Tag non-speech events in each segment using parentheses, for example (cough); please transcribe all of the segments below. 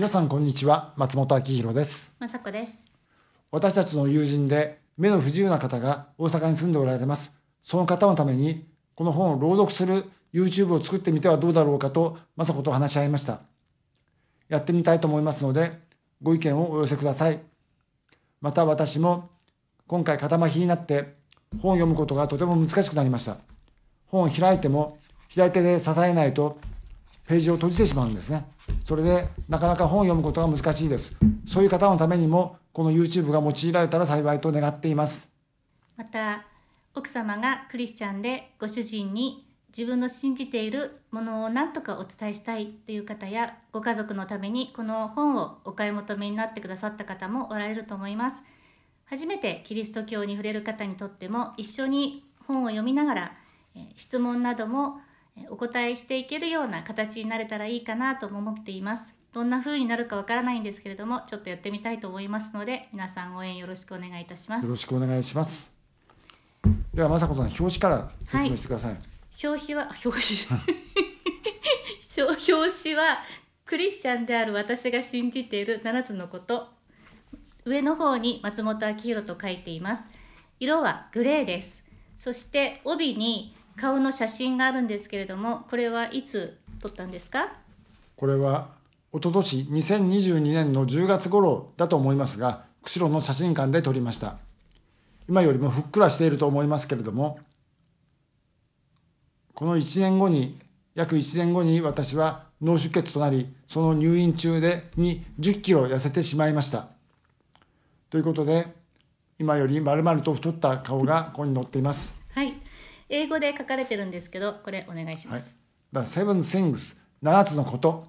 皆さんこんにちは松本明弘です雅子です私たちの友人で目の不自由な方が大阪に住んでおられますその方のためにこの本を朗読する YouTube を作ってみてはどうだろうかと雅子と話し合いましたやってみたいと思いますのでご意見をお寄せくださいまた私も今回肩巻きになって本を読むことがとても難しくなりました本を開いても左手で支えないとページを閉じてしまうんですね。それでなかなか本を読むことが難しいです。そういう方のためにもこの YouTube が用いられたら幸いと願っています。また奥様がクリスチャンでご主人に自分の信じているものを何とかお伝えしたいという方やご家族のためにこの本をお買い求めになってくださった方もおられると思います。初めてキリスト教に触れる方にとっても一緒に本を読みながら質問などもお答えしていけるような形になれたらいいかなとも思っていますどんな風になるかわからないんですけれどもちょっとやってみたいと思いますので皆さん応援よろしくお願いいたしますよろしくお願いしますでは雅子さん表紙から説明してください、はい、表紙は表紙 (laughs) 表紙はクリスチャンである私が信じている7つのこと上の方に松本明宏と書いています色はグレーですそして帯に顔の写真があるんですけれどもこれはいつ撮ったんですかこれは一昨年2022年の10月頃だと思いますが釧路の写真館で撮りました今よりもふっくらしていると思いますけれどもこの1年後に約1年後に私は脳出血となりその入院中でに10キロ痩せてしまいましたということで今より丸々と太った顔がここに載っています英語で書かれてるんですけどこれお願いします。はい、The Seven Things 7つのこと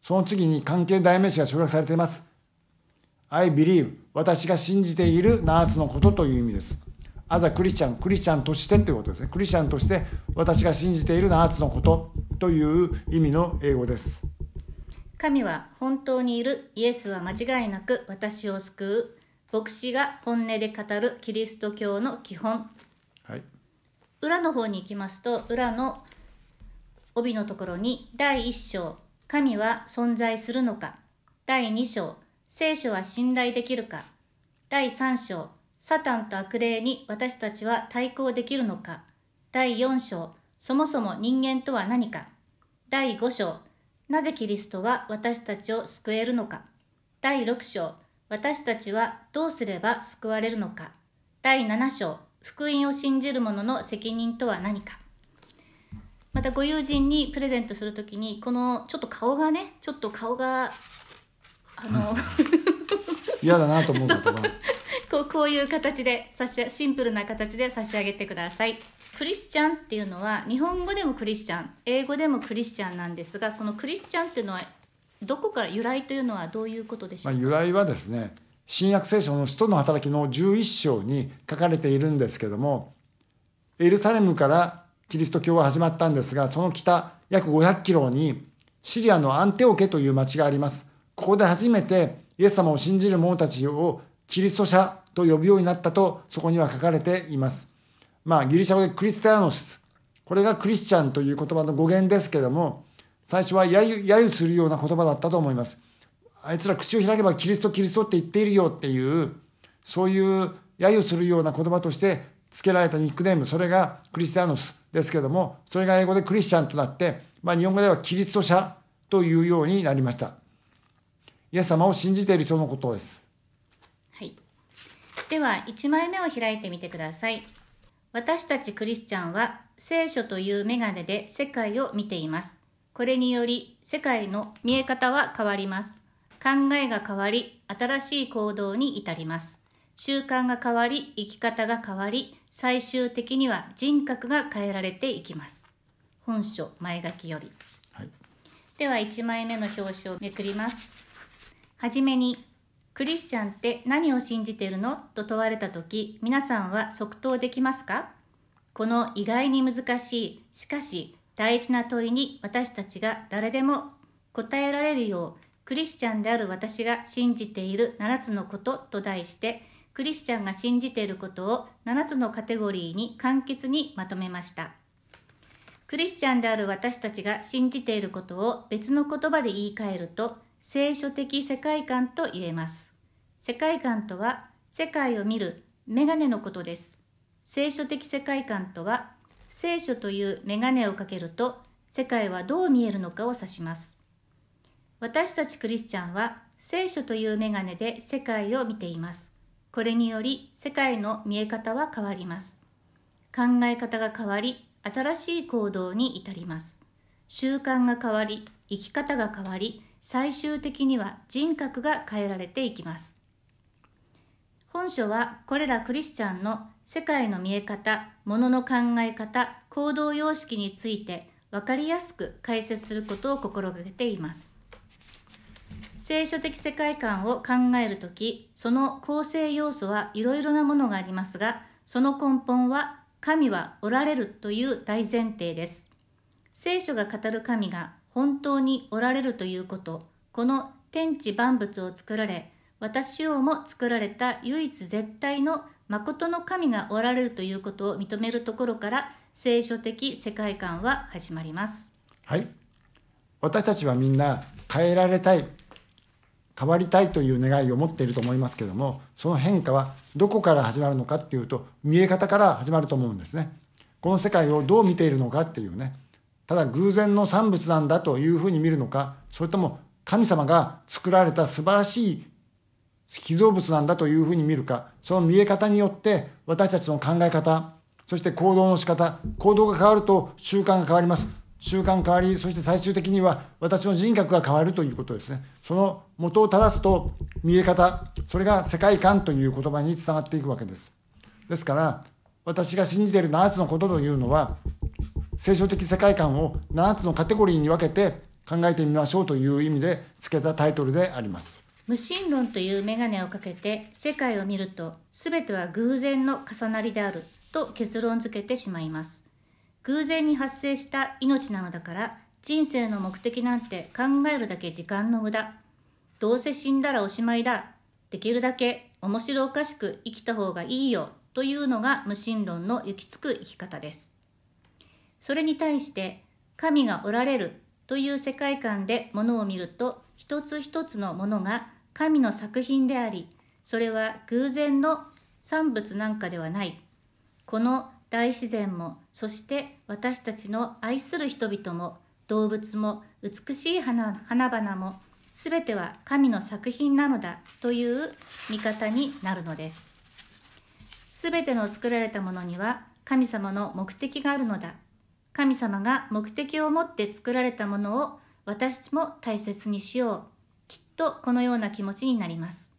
その次に関係代名詞が省略されています。I believe 私が信じている7つのことという意味です。アザクリスチャン、クリスチャンとしてということですね。クリスチャンとして私が信じている7つのことという意味の英語です。神は本当にいる、イエスは間違いなく私を救う、牧師が本音で語るキリスト教の基本裏の方に行きますと裏の帯のところに第1章「神は存在するのか」第2章「聖書は信頼できるか」第3章「サタンと悪霊に私たちは対抗できるのか」第4章「そもそも人間とは何か」第5章「なぜキリストは私たちを救えるのか」第6章「私たちはどうすれば救われるのか」第7章「福音を信じる者の責任とは何かまたご友人にプレゼントするときにこのちょっと顔がねちょっと顔があの (laughs) 嫌だなと思うこ (laughs) こうこういう形で差しシンプルな形で差し上げてくださいクリスチャンっていうのは日本語でもクリスチャン英語でもクリスチャンなんですがこのクリスチャンっていうのはどこか由来というのはどういうことでしょうか、まあ、由来はですね新約聖書の使徒の働きの11章に書かれているんですけどもエルサレムからキリスト教は始まったんですがその北約500キロにシリアのアンテオケという町がありますここで初めてイエス様を信じる者たちをキリスト者と呼ぶようになったとそこには書かれていますまあギリシャ語でクリスティアノスこれがクリスチャンという言葉の語源ですけども最初は揶揄するような言葉だったと思いますあいつら口を開けばキリストキリストって言っているよっていうそういう揶揄するような言葉として付けられたニックネームそれがクリスティアノスですけどもそれが英語でクリスチャンとなって、まあ、日本語ではキリスト者というようになりましたイエス様を信じている人のことです、はい、では1枚目を開いてみてください私たちクリスチャンは聖書という眼鏡で世界を見ていますこれにより世界の見え方は変わります考えが変わり、新しい行動に至ります。習慣が変わり、生き方が変わり、最終的には人格が変えられていきます。本書前書きより。はい、では1枚目の表紙をめくります。はじめに、クリスチャンって何を信じてるのと問われた時、皆さんは即答できますかこの意外に難しい、しかし大事な問いに私たちが誰でも答えられるようクリスチャンである私が信じている7つのことと題して、クリスチャンが信じていることを7つのカテゴリーに簡潔にまとめました。クリスチャンである私たちが信じていることを別の言葉で言い換えると、聖書的世界観と言えます。世界観とは、世界を見るメガネのことです。聖書的世界観とは、聖書というメガネをかけると、世界はどう見えるのかを指します。私たちクリスチャンは聖書というメガネで世界を見ています。これにより世界の見え方は変わります。考え方が変わり、新しい行動に至ります。習慣が変わり、生き方が変わり、最終的には人格が変えられていきます。本書はこれらクリスチャンの世界の見え方、ものの考え方、行動様式について分かりやすく解説することを心がけています。聖書的世界観を考えるとき、その構成要素はいろいろなものがありますが、その根本は神はおられるという大前提です。聖書が語る神が本当におられるということ、この天地万物を作られ、私をも作られた唯一絶対の誠の神がおられるということを認めるところから聖書的世界観は始まります。はい。私たちはみんな変えられたい変わりたいという願いを持っていると思いますけどもその変化はどこから始まるのかっていうと見え方から始まると思うんですね。この世界をどう見ているのかっていうねただ偶然の産物なんだというふうに見るのかそれとも神様が作られた素晴らしい寄造物なんだというふうに見るかその見え方によって私たちの考え方そして行動の仕方行動が変わると習慣が変わります習慣変わり、そして最終的には私の人格が変わるということですね。その元を正すと見え方、それが世界観という言葉につながっていくわけです。ですから、私が信じている7つのことというのは、聖書的世界観を7つのカテゴリーに分けて考えてみましょうという意味で付けたタイトルであります。無神論という眼鏡をかけて世界を見ると、全ては偶然の重なりであると結論付けてしまいます。偶然に発生した命なのだから人生の目的なんて考えるだけ時間の無駄どうせ死んだらおしまいだできるだけ面白おかしく生きた方がいいよというのが無神論の行き着く生き方ですそれに対して神がおられるという世界観でものを見ると一つ一つのものが神の作品でありそれは偶然の産物なんかではないこの大自然もそして私たちの愛する人々も動物も美しい花花々も全ては神の作品なのだという見方になるのです。全ての作られたものには神様の目的があるのだ。神様が目的を持って作られたものを私も大切にしよう。きっとこのような気持ちになります。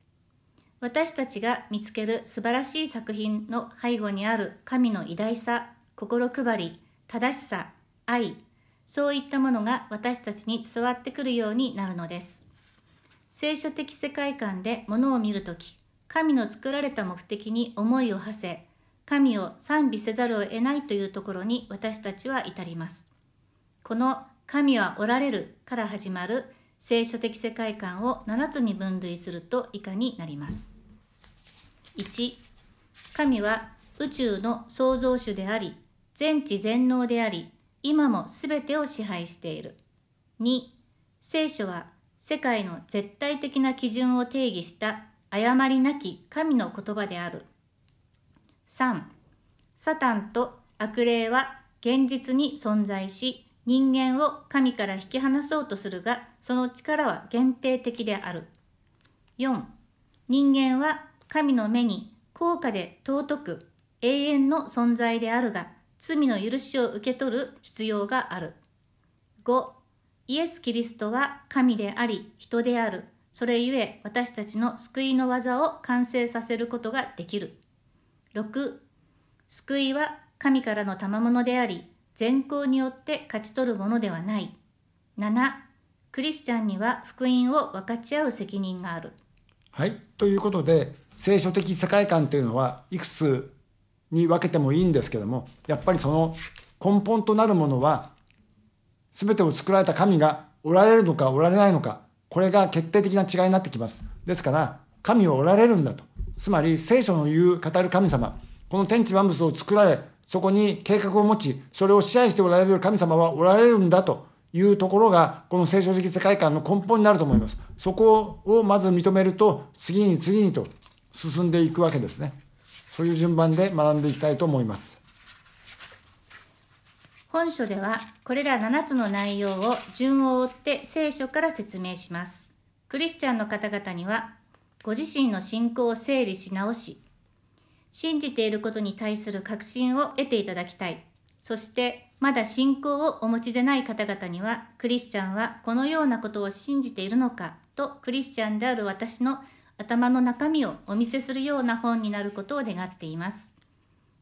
私たちが見つける素晴らしい作品の背後にある神の偉大さ、心配り、正しさ、愛、そういったものが私たちに伝わってくるようになるのです。聖書的世界観で物を見るとき、神の作られた目的に思いを馳せ、神を賛美せざるを得ないというところに私たちは至ります。この神はおられるから始まる聖書的世界観を7つに分類すると以下になります。1神は宇宙の創造主であり全知全能であり今も全てを支配している。2聖書は世界の絶対的な基準を定義した誤りなき神の言葉である。3サタンと悪霊は現実に存在し人間を神から引き離そうとするがその力は限定的である4人間は神の目に高価で尊く永遠の存在であるが罪の許しを受け取る必要がある5イエス・キリストは神であり人であるそれゆえ私たちの救いの技を完成させることができる6救いは神からの賜物であり善行によって勝ち取るものではない。7、クリスチャンには福音を分かち合う責任がある。はい、ということで聖書的世界観というのはいくつに分けてもいいんですけどもやっぱりその根本となるものは全てを作られた神がおられるのかおられないのかこれが決定的な違いになってきます。ですから神はおられるんだとつまり聖書の言う語る神様この天地万物を作られそこに計画を持ち、それを支配しておられる神様はおられるんだというところが、この聖書的世界観の根本になると思います。そこをまず認めると、次に次にと進んでいくわけですね。そういう順番で学んでいきたいと思います。本書では、これら7つの内容を順を追って聖書から説明します。クリスチャンの方々には、ご自身の信仰を整理し直し、信じていることに対する確信を得ていただきたい。そして、まだ信仰をお持ちでない方々には、クリスチャンはこのようなことを信じているのかと、クリスチャンである私の頭の中身をお見せするような本になることを願っています。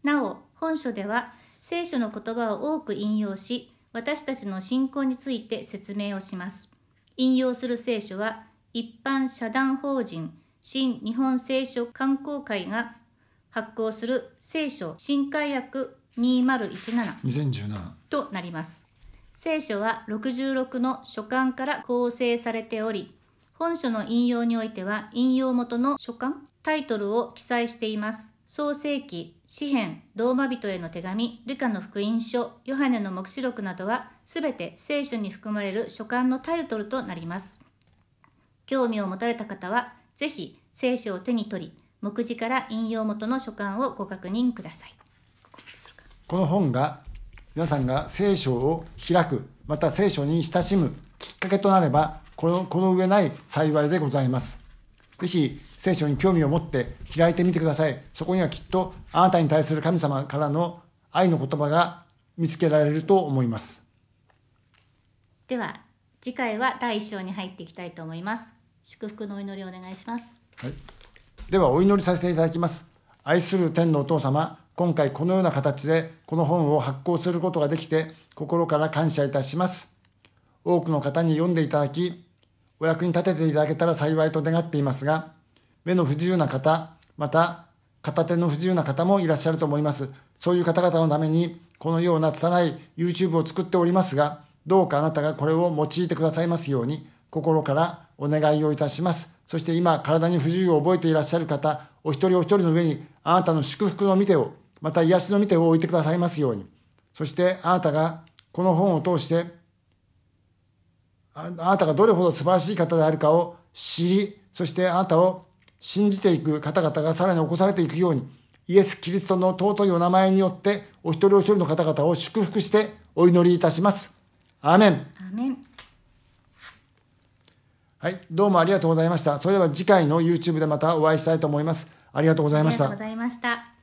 なお、本書では、聖書の言葉を多く引用し、私たちの信仰について説明をします。引用する聖書は、一般社団法人新日本聖書観光会が発行する聖書新改訳2017となります。聖書は66の書簡から構成されており、本書の引用においては引用元の書簡、タイトルを記載しています。創世記、詩編、ドーマ人への手紙、ルカの福音書、ヨハネの黙示録などは、すべて聖書に含まれる書簡のタイトルとなります。興味を持たれた方は、ぜひ聖書を手に取り、目次から引用元の書簡をご確認くださいこの本が皆さんが聖書を開くまた聖書に親しむきっかけとなればこのこの上ない幸いでございますぜひ聖書に興味を持って開いてみてくださいそこにはきっとあなたに対する神様からの愛の言葉が見つけられると思いますでは次回は第1章に入っていきたいと思います祝福のお祈りをお願いしますはいではお祈りさせていただきます。愛する天のお父様、今回このような形でこの本を発行することができて心から感謝いたします。多くの方に読んでいただき、お役に立てていただけたら幸いと願っていますが、目の不自由な方、また片手の不自由な方もいらっしゃると思います。そういう方々のために、このような拙い YouTube を作っておりますが、どうかあなたがこれを用いてくださいますように、心からお願いをいたします。そして今、体に不自由を覚えていらっしゃる方、お一人お一人の上に、あなたの祝福の見てを、また癒しの見てを置いてくださいますように。そして、あなたが、この本を通して、あなたがどれほど素晴らしい方であるかを知り、そしてあなたを信じていく方々がさらに起こされていくように、イエス・キリストの尊いお名前によって、お一人お一人の方々を祝福してお祈りいたします。アーメン。アーメンはい、どうもありがとうございました。それでは次回の YouTube でまたお会いしたいと思います。ありがとうございました。ありがとうございました。